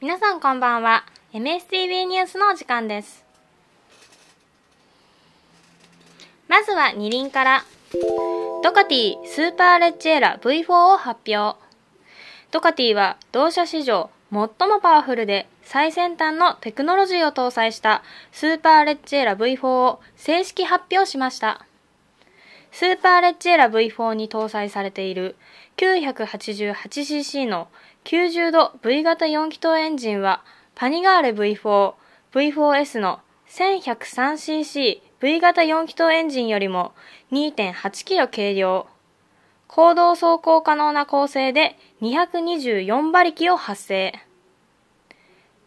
皆さんこんばんは MSTV ニュースのお時間ですまずは二輪からドカティスーパーレッチエラ V4 を発表ドカティは同社史上最もパワフルで最先端のテクノロジーを搭載したスーパーレッチエラ V4 を正式発表しましたスーパーレッチエラ V4 に搭載されている 988cc の90度 V 型4気筒エンジンはパニガーレ V4、V4S の 1103cc V 型4気筒エンジンよりも 2.8kg 軽量。行動走行可能な構成で224馬力を発生。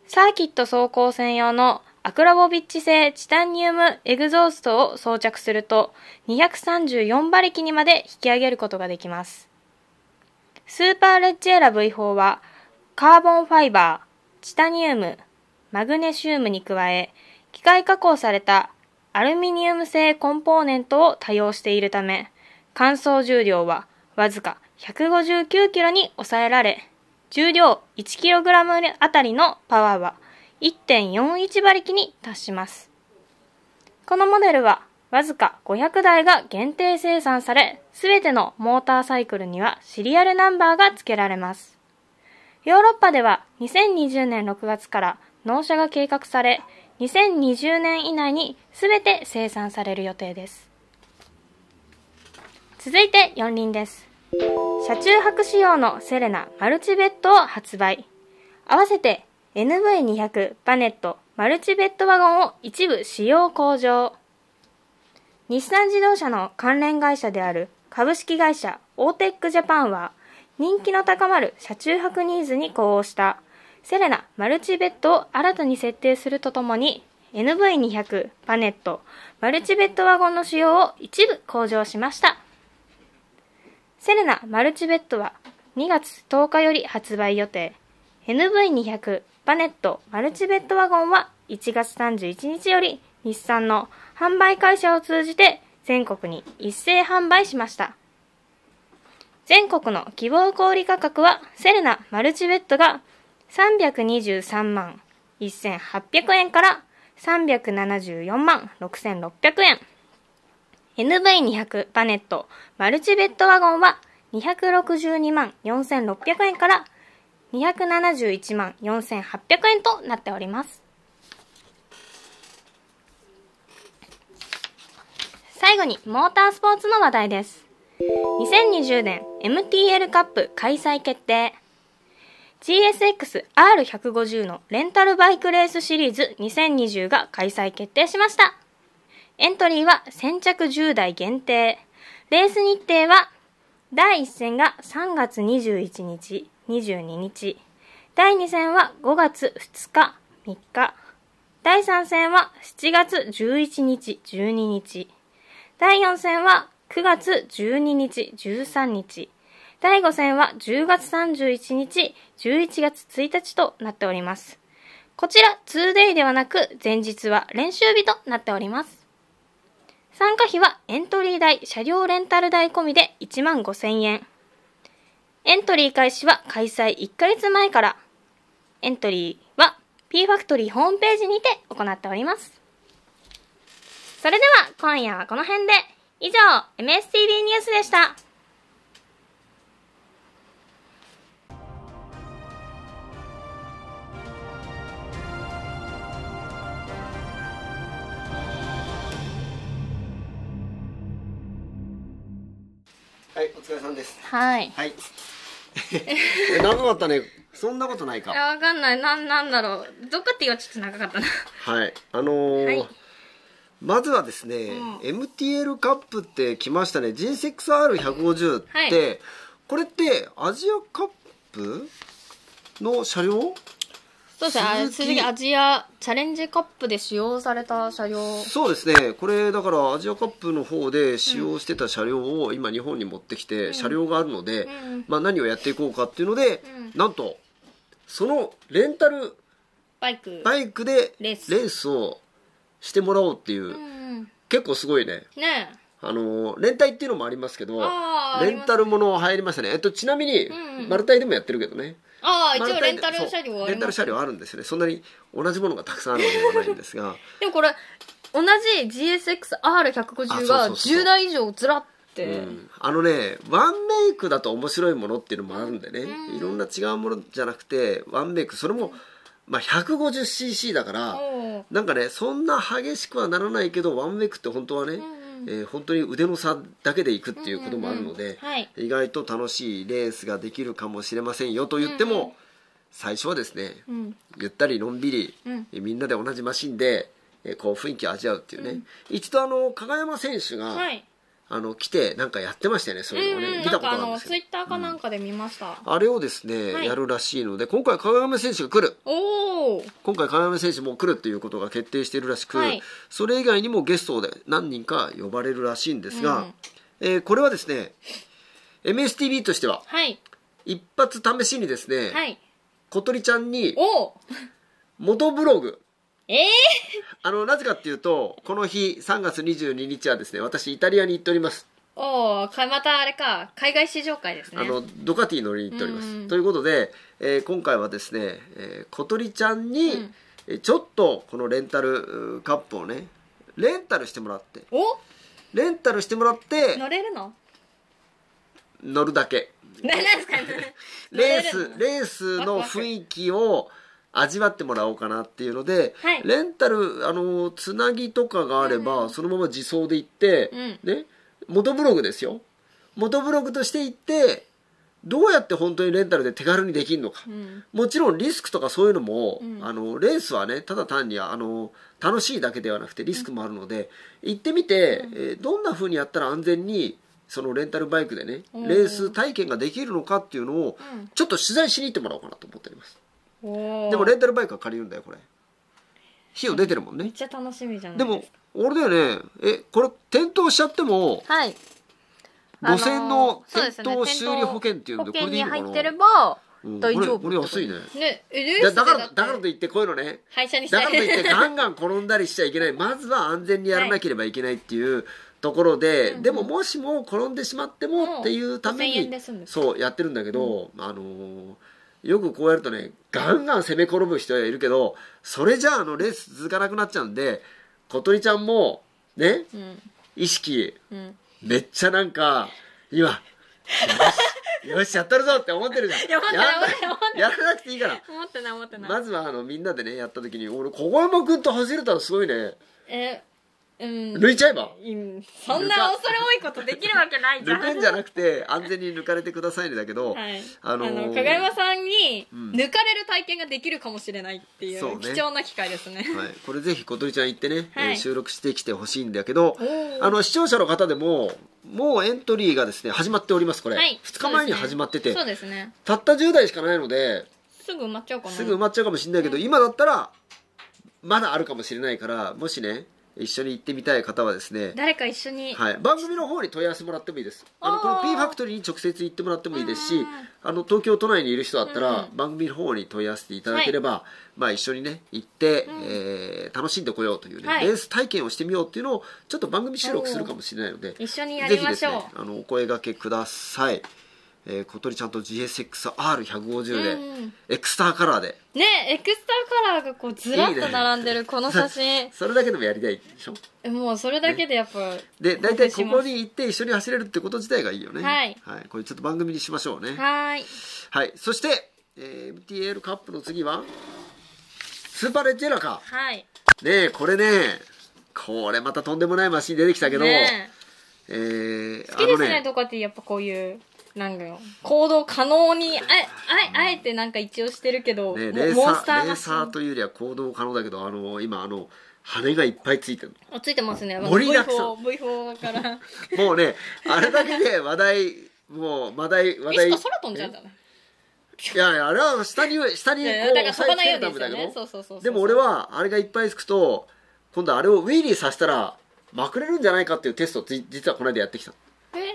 サーキット走行専用のアクラボビッチ製チタニウムエグゾーストを装着すると234馬力にまで引き上げることができます。スーパーレッチェーラ V 法は、カーボンファイバー、チタニウム、マグネシウムに加え、機械加工されたアルミニウム製コンポーネントを多用しているため、乾燥重量はわずか1 5 9キロに抑えられ、重量 1kg あたりのパワーは1.41馬力に達します。このモデルはわずか500台が限定生産され、すべてのモーターサイクルにはシリアルナンバーが付けられます。ヨーロッパでは2020年6月から納車が計画され、2020年以内にすべて生産される予定です。続いて4輪です。車中泊仕様のセレナマルチベッドを発売。合わせて NV200 バネットマルチベッドワゴンを一部使用向上。日産自動車の関連会社である株式会社オーテックジャパンは、人気の高まる車中泊ニーズに呼応したセレナマルチベッドを新たに設定するとともに、NV200 パネットマルチベッドワゴンの使用を一部向上しました。セレナマルチベッドは2月10日より発売予定。NV200 パネットマルチベッドワゴンは1月31日より日産の販売会社を通じて全国に一斉販売しました。全国の希望小売価格はセレナマルチベッドが323万1800円から374万6600円。NV200 パネットマルチベッドワゴンは262万4600円から271万4800円となっております。最後にモータースポーツの話題です。2020年 MTL カップ開催決定。GSX-R150 のレンタルバイクレースシリーズ2020が開催決定しました。エントリーは先着10台限定。レース日程は第1戦が3月21日、22日。第2戦は5月2日、3日。第3戦は7月11日、12日。第4戦は9月12日、13日。第5戦は10月31日、11月1日となっております。こちら 2day ではなく前日は練習日となっております。参加費はエントリー代、車両レンタル代込みで1万5000円。エントリー開始は開催1ヶ月前から。エントリーは P ファクトリーホームページにて行っております。それでは今夜はこの辺で。以上、MSTV ニュースでした。はい、お疲れさんです。はい。はい。え、長かったね。そんなことないか。いや、わかんない。なん、なんだろう。どっかって言わちょっと長かったな。はい。あのーはいまずはですね、うん、MTL カップって来ましたね G6R150 って、はい、これってアジアカップの車両そうですねアジアチャレンジカップで使用された車両そうですねこれだからアジアカップの方で使用してた車両を今日本に持ってきて、車両があるので、うん、まあ、何をやっていこうかっていうので、うん、なんとそのレンタルバイクバイクでレースをしてもらおうっていう、うん結構すごいねねあの連帯っていうのもありますけどレンタルもの入りましたね、えっと、ちなみに、うんうん、マルタイでもやってるけどねああ一応レンタル車両はレンタル車両あるんですよねそんなに同じものがたくさんあるわけ ではないんですがでもこれ同じ GSXR150 が10台以上ずらっうん、あのねワンメイクだと面白いものっていうのもあるんでね、うん、いろんな違うものじゃなくてワンメイクそれもまあ、150cc だからなんかねそんな激しくはならないけどワンウェイクって本当はね、うんえー、本当に腕の差だけでいくっていうこともあるので、うんうんはい、意外と楽しいレースができるかもしれませんよと言っても、うんうん、最初はですね、うん、ゆったりのんびり、うん、みんなで同じマシンで、えー、こう雰囲気を味わうっていうね、一度あの加賀山選手が、はいあの来てなんかやってましたよねそういうのをね、うんうん、見たことあるんですけツイッターかなんかで見ました、うん、あれをですね、はい、やるらしいので今回川上選手が来る今回川上選手も来るっていうことが決定してるらしく、はい、それ以外にもゲストで何人か呼ばれるらしいんですが、うん、えー、これはですね MSTV としては、はい、一発試しにですね、はい、小鳥ちゃんに元ブログええー、あのなぜかっていうとこの日3月22日はですね私イタリアに行っておりますおおまたあれか海外試乗会ですねあのドカティ乗りに行っております、ということで、えー、今回はですね、えー、小鳥ちゃんに、うんちょっとこのレンタルカップをねレンタルしてもらっておレンタルしてもらって乗れるの乗るだけレースレースの雰囲気を味わってもらおうかなっていうので、はい、レンタルあのつなぎとかがあれば、うん、そのまま自走で行って、うん、ね元ブログですよ元ブログとして行ってどうやって本当にレンタルで手軽にできるのか、うん、もちろんリスクとかそういうのも、うん、あのレースはねただ単にあの楽しいだけではなくてリスクもあるので、うん、行ってみて、えー、どんなふうにやったら安全にそのレンタルバイクでねレース体験ができるのかっていうのを、ちょっと取材しに行ってもらおうかなと思っております。でもレンタルバイクは借りるんだよこれ費用出てるもんねめっちゃ楽しみじゃないでも俺だよねえこれ転倒しちゃっても、はい、路線の転倒修理保険っていうのでこれでいいのか入ってれば大丈夫これ安いねねだだからだからといってこういうのね廃車にだからといってガンガン転んだりしちゃいけないまずは安全にやらなければいけないっていうところで、はい、でももしも転んでしまってもっていうために、うん、そうやってるんだけど、うん、あのーよくこうやるとね、ガンガン攻め転ぶ人がいるけど、それじゃあ、の、レース続かなくなっちゃうんで、ことりちゃんも、ね、うん、意識、うん、めっちゃなんか、今、よし、よし、やったるぞって思ってるじゃん。やらなくていいから。思ってない、思ってない。まずは、あの、みんなでね、やった時に、俺、小山君と走れたらすごいね。え、うん、抜いちゃえば、うん、そんな恐れ多いことできるわけないじゃん抜くんじゃなくて安全に抜かれてくださいねだけど、はい、あのー、加賀山さんに抜かれる体験ができるかもしれないっていう,、貴重な機会ですね、ね、はい、これぜひ小鳥ちゃん行ってね、はい、えー、収録してきてほしいんだけどあの視聴者の方でももうエントリーがですね始まっておりますこれ、はい、2日前に始まっててそうですね、ね、たった10台しかないのですぐ埋まっちゃうかすぐ埋まっちゃうかもしれないけど、今だったらまだあるかもしれないからもしね一緒に行ってみたい方はですね誰か一緒に、はい、番組の方に問い合わせもらってもいいですあのこの P ファクトリーに直接行ってもらってもいいですし、あの東京都内にいる人だったら、番組の方に問い合わせていただければ、はい、まあ、一緒にね行って、うん、えー、楽しんでこようというね、はい、レース体験をしてみようっていうのをちょっと番組収録するかもしれないので一緒にやりましょう、ね、あのお声がけくださいえー、小鳥ちゃんと GSXR150 で、うん、エクスターカラーでねエクスターカラーがこうずらっと並んでる この写真それだけでもやりたいでしょもうそれだけでやっぱ、ね、で大体ここに行って一緒に走れるってこと自体がいいよねはい、はい、これちょっと番組にしましょうねはいはいそして、えー、MTL カップの次はスーパーレッジェラかはいねこれねこれまたとんでもないマシン出てきたけど、ねえー、好きですねねとかってやっぱこういうなんよ。行動可能にあああえてなんか一応してるけど、ね、レーサーモンスターレーサーというよりは行動可能だけどあの今あの羽がいっぱいついてるあついてますね盛だくさん V4, V4 から もうねあれだけで話題もう話題話題いつか空飛んじゃうんだねいやいやあれは下に下にこう押さえつけるためだけどでも俺はあれがいっぱいつくと今度あれをウィリーさせたらまくれるんじゃないかっていうテストを実はこの間やってきた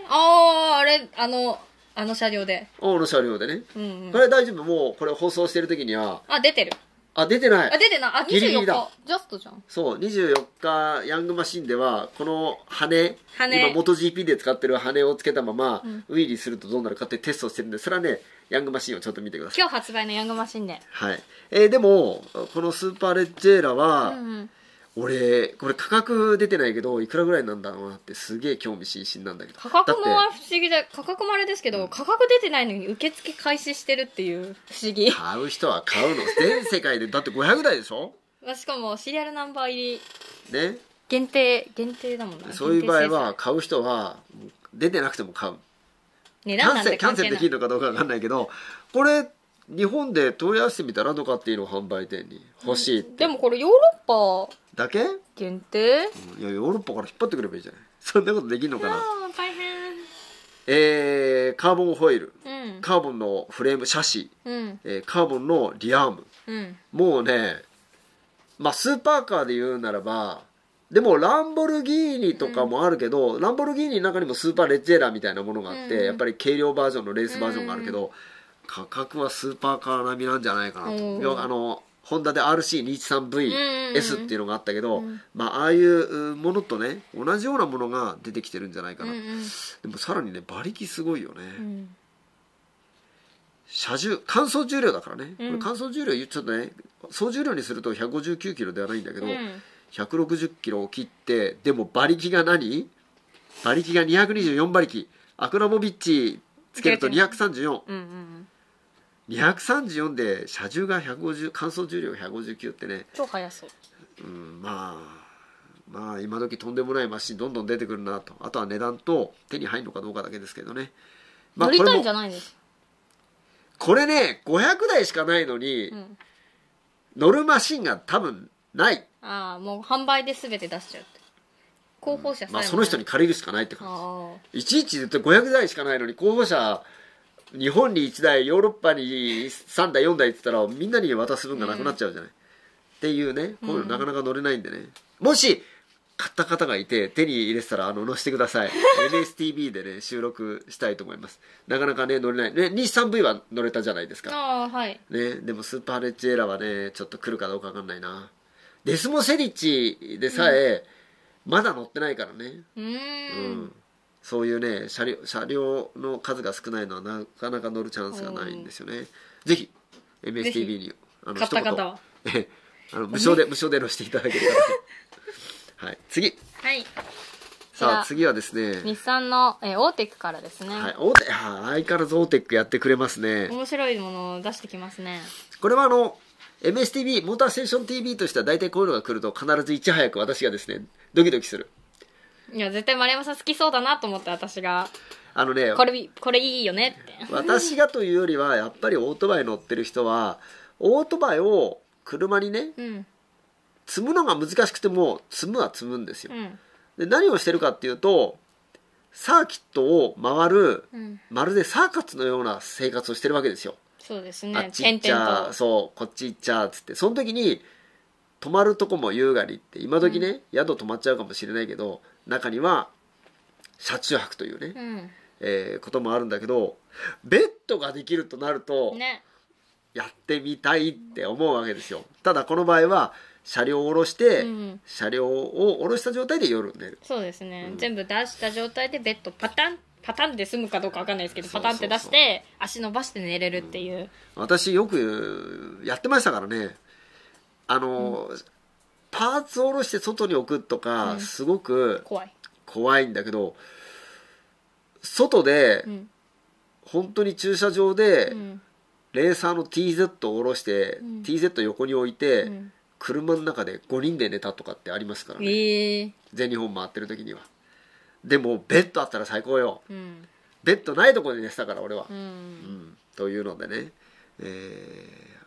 あああれあのあの車両であの車両でね、うんうん、これ大丈夫もうこれ放送してる時にはあ出てるあ出てないあ出てないあギリギリだジャストじゃんそう24日ヤングマシンではこの羽羽今元 GP で使ってる羽をつけたまま、うん、ウィリーするとどうなるかってテストしてるんでそれはねヤングマシンをちょっと見てください今日発売のヤングマシンではい、えー、でもこのスーパーレッジェーラは、うんうん俺これ価格出てないけどいくらぐらいなんだろうなってすげえ興味津々なんだけど価格も不思議だ価格もあれですけど、うん、価格出てないのに受付開始してるっていう不思議買う人は買うの全世界でだって500台でしょ、しかもシリアルナンバー入りね限定限定だもんなそういう場合は買う人は出てなくても買う値段なんキャンセルできるのかどうか分かんないけどこれ日本で問い合わせてみたらドかっていうのを販売店に欲しいって、でもこれヨーロッパだけ限定、いやヨーロッパから引っ張ってくればいいじゃない そんなことできるのかな大変えー、カーボンホイール、うん、カーボンのフレームシャシー、うん、えー、カーボンのリアーム、うん、もうねまあスーパーカーで言うならばでもランボルギーニとかもあるけど、ランボルギーニの中にもスーパーレッジェラーみたいなものがあって、やっぱり軽量バージョンのレースバージョンがあるけど、価格はスーパーカー並みなんじゃないかなと。あのホンダで RC213VS っていうのがあったけど、うんうん、まあああいうものとね同じようなものが出てきてるんじゃないかな、うんうん、でもさらにね馬力すごいよね、うん、車重乾燥重量だからね、うん、乾燥重量言っちゃっとね総重量にすると159キロではないんだけど、うん、160キロを切ってでも馬力が何馬力が224馬力アクラモビッチつけると234、234で車重が150乾燥重量が159ってね超速そう、うん、まあまあ今時とんでもないマシンどんどん出てくるなとあとは値段と手に入るのかどうかだけですけどね、まあ、乗りたいんじゃないですこれね500台しかないのに、うん、乗るマシンが多分ないああもう販売で全て出しちゃう候補者、うん、まあその人に借りるしかないって感じいちいち500台しかないのに候補者日本に1台ヨーロッパに3台4台って言ったらみんなに渡す分がなくなっちゃうじゃない、うん、っていうねこういうのなかなか乗れないんでね、もし買った方がいて手に入れてたらあの乗せてください NSTV でね収録したいと思いますなかなかね乗れないね 23V は乗れたじゃないですかああはい、ね、でもスーパーレッチエラはねちょっと来るかどうか分かんないなデスモセリッチでさえ、うん、まだ乗ってないからねうんそういうね車両車両の数が少ないのはなかなか乗るチャンスがないんですよね、ぜひ MSTV にあの買った方は あの無償で無償で乗していただければ はい次はいさあ次はですね、日産の、えオーテックからですね、はい、オーテあク相変わらずオーテックやってくれますね面白いものを出してきますねこれはあの MSTV モーターステーション TV としては大体こういうのが来ると必ずいち早く私がですねドキドキするいや絶対丸山さん好きそうだなと思って私があのねこれこれいいよねって私がというよりはやっぱりオートバイ乗ってる人はオートバイを車にね、うん、積むのが難しくても積むは積むんですよ、うん、で何をしてるかっていうとサーキットを回る、うん、まるでサーカスのような生活をしてるわけですよそうですねあっち行っちゃそうこっち行っちゃっつってその時に泊まるとこも優雅にって今時ね、宿泊まっちゃうかもしれないけど中には車中泊というね、うんえー、こともあるんだけどベッドができるとなると、ね、やってみたいって思うわけですよただこの場合は車両を下ろして、うん、車両を下ろした状態で夜寝るそうですね、うん、全部出した状態でベッドパタンパタンで済むかどうか分かんないですけどパタンって出して足伸ばして寝れるっていう、うん、私よくやってましたからねあの、うん、パーツを下ろして外に置くとか、うん、すごく怖いんだけど外で、うん、本当に駐車場で、レーサーの TZ を下ろして、TZ 横に置いて、車の中で5人で寝たとかってありますからね、えー、全日本回ってる時にはでもベッドあったら最高よ、ベッドないとこで寝てたから俺は、というのでね、え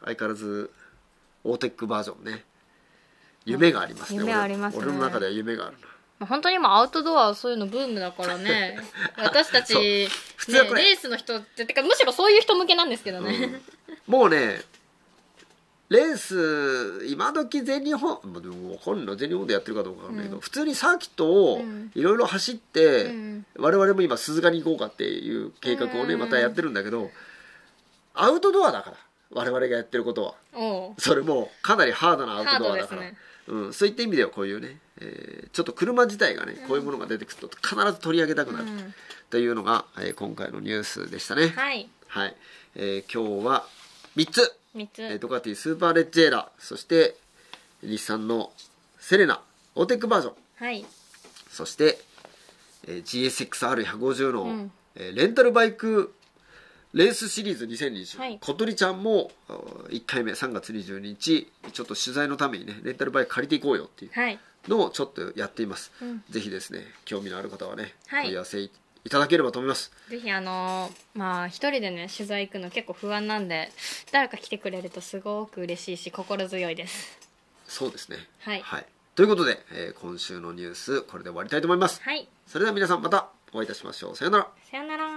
ー、相変わらずオーテックバージョンね夢がありますね,、夢ありますね俺の中では夢があるなまあ本当にうアウトドアそういうのブームだからね 私たち、ね、普通これレースの人っててかむしろそういう人向けなんですけどね、うんもうねレース今時全日本まあでも分かんない全日本でやってるかどうか分かんないけど、うん普通にサーキットをいろいろ走って、うん我々も今鈴鹿に行こうかっていう計画をねうんまたやってるんだけどアウトドアだから我々がやってることはそれもかなりハードなアウトドアだから、ねうん、そういった意味ではこういうね、えーちょっと車自体がねこういうものが出てくると必ず取り上げたくなるうんというのが、えー今回のニュースでしたねはい、はいえー今日は3つ、3つ、えードカティスーパーレッジェーラそして日産のセレナオーテックバージョンはいそして、えー GSXR150 の、うんえーレンタルバイクレースシリーズ2020、はい、小鳥ちゃんも1回目3月22日ちょっと取材のためにねレンタルバイク借りていこうよっていうのをちょっとやっています、はい、ぜひですね興味のある方はね、はい、問い合わせいただければと思いますぜひあのー、まあ一人でね取材行くの結構不安なんで誰か来てくれるとすごく嬉しいし心強いですそうですねはい、はい、ということで、えー、今週のニュースこれで終わりたいと思います、はい、それでは皆さんまたお会いいたしましょうさよならさよなら